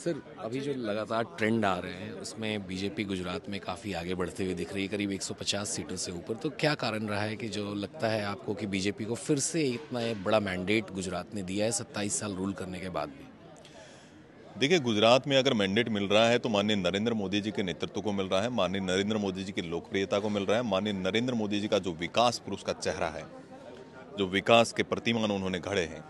sir अभी जो लगातार ट्रेंड आ रहे हैं उसमें बीजेपी गुजरात में काफ़ी आगे बढ़ते हुए दिख रही है करीब 150 सीटों से ऊपर तो क्या कारण रहा है कि जो लगता है आपको कि बीजेपी को फिर से इतना एक बड़ा मैंडेट गुजरात ने दिया है सत्ताईस साल रूल करने के बाद भी देखिए गुजरात में अगर मैंडेट मिल रहा है तो माननीय नरेंद्र मोदी जी के नेतृत्व को मिल रहा है माननीय नरेंद्र मोदी जी की लोकप्रियता को मिल रहा है माननीय नरेंद्र मोदी जी का जो विकास पुरुष का चेहरा है जो विकास के प्रतिमान उन्होंने घड़े हैं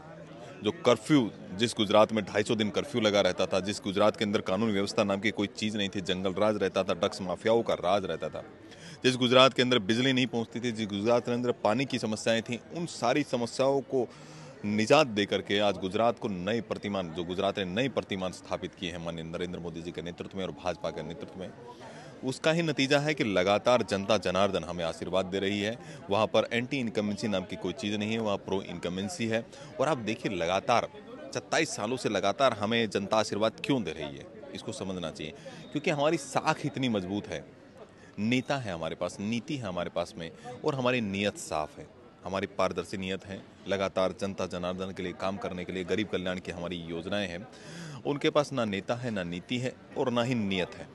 जो कर्फ्यू जिस गुजरात में 250 दिन कर्फ्यू लगा रहता था जिस गुजरात के अंदर कानून व्यवस्था नाम की कोई चीज़ नहीं थी जंगल राज रहता था ड्रग्स माफियाओं का राज रहता था जिस गुजरात के अंदर बिजली नहीं पहुंचती थी जिस गुजरात के अंदर पानी की समस्याएं थी उन सारी समस्याओं को निजात दे करके आज गुजरात को नए प्रतिमान जो गुजरात ने नए प्रतिमान स्थापित किए हैं माननीय नरेंद्र मोदी जी के नेतृत्व में और भाजपा के नेतृत्व में उसका ही नतीजा है कि लगातार जनता जनार्दन हमें आशीर्वाद दे रही है वहाँ पर एंटी इनकमेंसी नाम की कोई चीज़ नहीं है वहाँ प्रो इनकमेंसी है और आप देखिए लगातार सत्ताईस सालों से लगातार हमें जनता आशीर्वाद क्यों दे रही है इसको समझना चाहिए क्योंकि हमारी साख इतनी मजबूत है नेता है हमारे पास नीति है हमारे पास में और हमारी नीयत साफ है हमारी पारदर्शी नीयत है लगातार जनता जनार्दन के लिए काम करने के लिए गरीब कल्याण की हमारी योजनाएं हैं उनके पास ना नेता है ना नीति है और ना ही नीयत है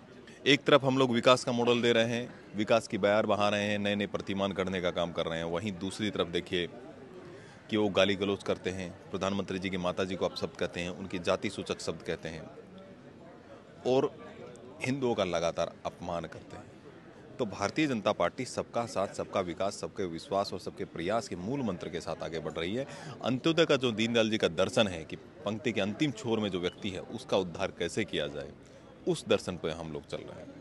एक तरफ हम लोग विकास का मॉडल दे रहे हैं विकास की बयार बहा रहे हैं नए नए प्रतिमान करने का काम कर रहे हैं वहीं दूसरी तरफ देखिए कि वो गाली गलौज करते हैं प्रधानमंत्री जी की माता जी को अपशब्द कहते हैं उनकी जाति सूचक शब्द कहते हैं और हिंदुओं का लगातार अपमान करते हैं तो भारतीय जनता पार्टी सबका साथ सबका विकास सबके विश्वास और सबके प्रयास के मूल मंत्र के साथ आगे बढ़ रही है अंत्योदय का जो दीनदयाल जी का दर्शन है कि पंक्ति के अंतिम छोर में जो व्यक्ति है उसका उद्धार कैसे किया जाए उस दर्शन पर हम लोग चल रहे हैं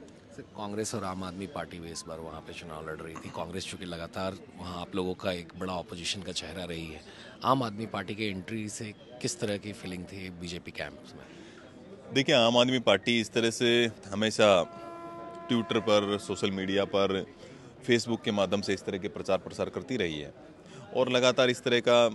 कांग्रेस और आम आदमी पार्टी भी इस बार वहाँ पे चुनाव लड़ रही थी कांग्रेस चूंकि लगातार वहाँ आप लोगों का एक बड़ा ऑपोजिशन का चेहरा रही है आम आदमी पार्टी के एंट्री से किस तरह की फीलिंग थी बीजेपी कैंप में देखिए आम आदमी पार्टी इस तरह से हमेशा ट्विटर पर सोशल मीडिया पर फेसबुक के माध्यम से इस तरह के प्रचार प्रसार करती रही है और लगातार इस तरह का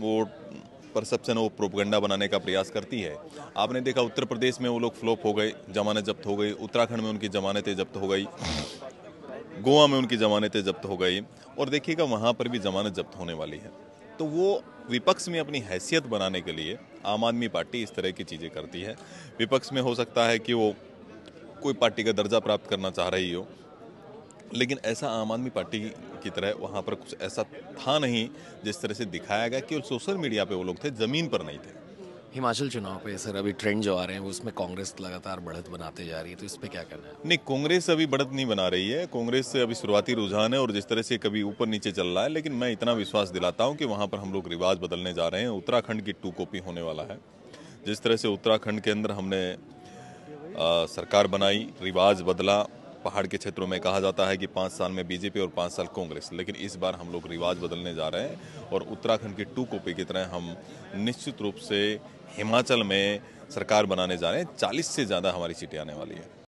वोट परसेप्शन है वो प्रोपगंडा बनाने का प्रयास करती है आपने देखा उत्तर प्रदेश में वो लोग फ्लोप हो गए जमानत जब्त हो गई उत्तराखंड में उनकी जमानतें जब्त हो गई गोवा में उनकी जमानतें जब्त हो गई और देखिएगा वहाँ पर भी जमानत जब्त होने वाली है तो वो विपक्ष में अपनी हैसियत बनाने के लिए आम आदमी पार्टी इस तरह की चीज़ें करती है विपक्ष में हो सकता है कि वो कोई पार्टी का दर्जा प्राप्त करना चाह रही हो लेकिन ऐसा आम आदमी पार्टी की तरह वहाँ पर कुछ ऐसा था नहीं जिस तरह से दिखाया गया केवल सोशल मीडिया पे वो लोग थे ज़मीन पर नहीं थे हिमाचल चुनाव पे सर अभी ट्रेंड जो आ रहे हैं वो उसमें कांग्रेस लगातार बढ़त बनाते जा रही है तो इस पर क्या करना है नहीं कांग्रेस अभी बढ़त नहीं बना रही है कांग्रेस अभी शुरुआती रुझान है और जिस तरह से कभी ऊपर नीचे चल रहा है लेकिन मैं इतना विश्वास दिलाता हूँ कि वहाँ पर हम लोग रिवाज बदलने जा रहे हैं उत्तराखंड की टू कॉपी होने वाला है जिस तरह से उत्तराखंड के अंदर हमने आ, सरकार बनाई रिवाज बदला पहाड़ के क्षेत्रों में कहा जाता है कि पाँच साल में बीजेपी और पाँच साल कांग्रेस लेकिन इस बार हम लोग रिवाज बदलने जा रहे हैं और उत्तराखंड की टू कॉपी की तरह हम निश्चित रूप से हिमाचल में सरकार बनाने जा रहे हैं चालीस से ज़्यादा हमारी सीटें आने वाली है